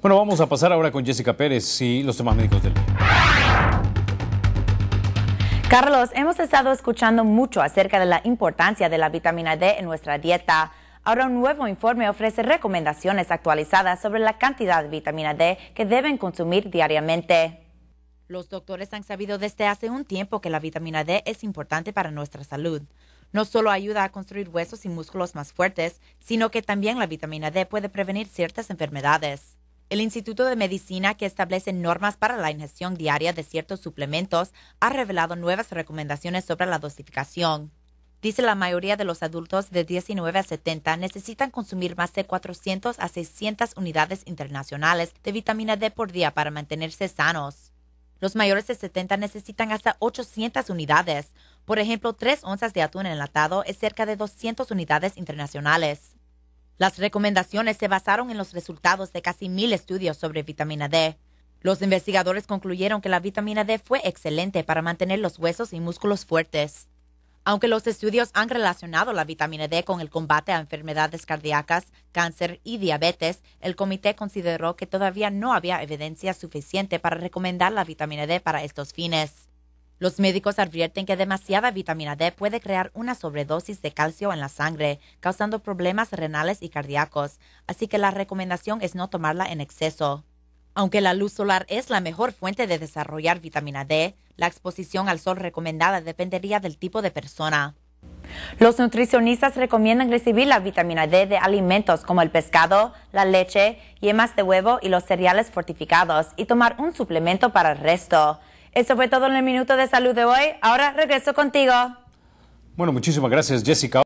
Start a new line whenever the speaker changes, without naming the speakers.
Bueno, vamos a pasar ahora con Jessica Pérez y los temas médicos del Carlos, hemos estado escuchando mucho acerca de la importancia de la vitamina D en nuestra dieta. Ahora un nuevo informe ofrece recomendaciones actualizadas sobre la cantidad de vitamina D que deben consumir diariamente. Los doctores han sabido desde hace un tiempo que la vitamina D es importante para nuestra salud. No solo ayuda a construir huesos y músculos más fuertes, sino que también la vitamina D puede prevenir ciertas enfermedades. El Instituto de Medicina, que establece normas para la ingestión diaria de ciertos suplementos, ha revelado nuevas recomendaciones sobre la dosificación. Dice la mayoría de los adultos de 19 a 70 necesitan consumir más de 400 a 600 unidades internacionales de vitamina D por día para mantenerse sanos. Los mayores de 70 necesitan hasta 800 unidades. Por ejemplo, 3 onzas de atún enlatado es cerca de 200 unidades internacionales. Las recomendaciones se basaron en los resultados de casi mil estudios sobre vitamina D. Los investigadores concluyeron que la vitamina D fue excelente para mantener los huesos y músculos fuertes. Aunque los estudios han relacionado la vitamina D con el combate a enfermedades cardíacas, cáncer y diabetes, el comité consideró que todavía no había evidencia suficiente para recomendar la vitamina D para estos fines. Los médicos advierten que demasiada vitamina D puede crear una sobredosis de calcio en la sangre, causando problemas renales y cardíacos, así que la recomendación es no tomarla en exceso. Aunque la luz solar es la mejor fuente de desarrollar vitamina D, la exposición al sol recomendada dependería del tipo de persona. Los nutricionistas recomiendan recibir la vitamina D de alimentos como el pescado, la leche, yemas de huevo y los cereales fortificados y tomar un suplemento para el resto. Eso fue todo en el Minuto de Salud de hoy. Ahora regreso contigo. Bueno, muchísimas gracias, Jessica.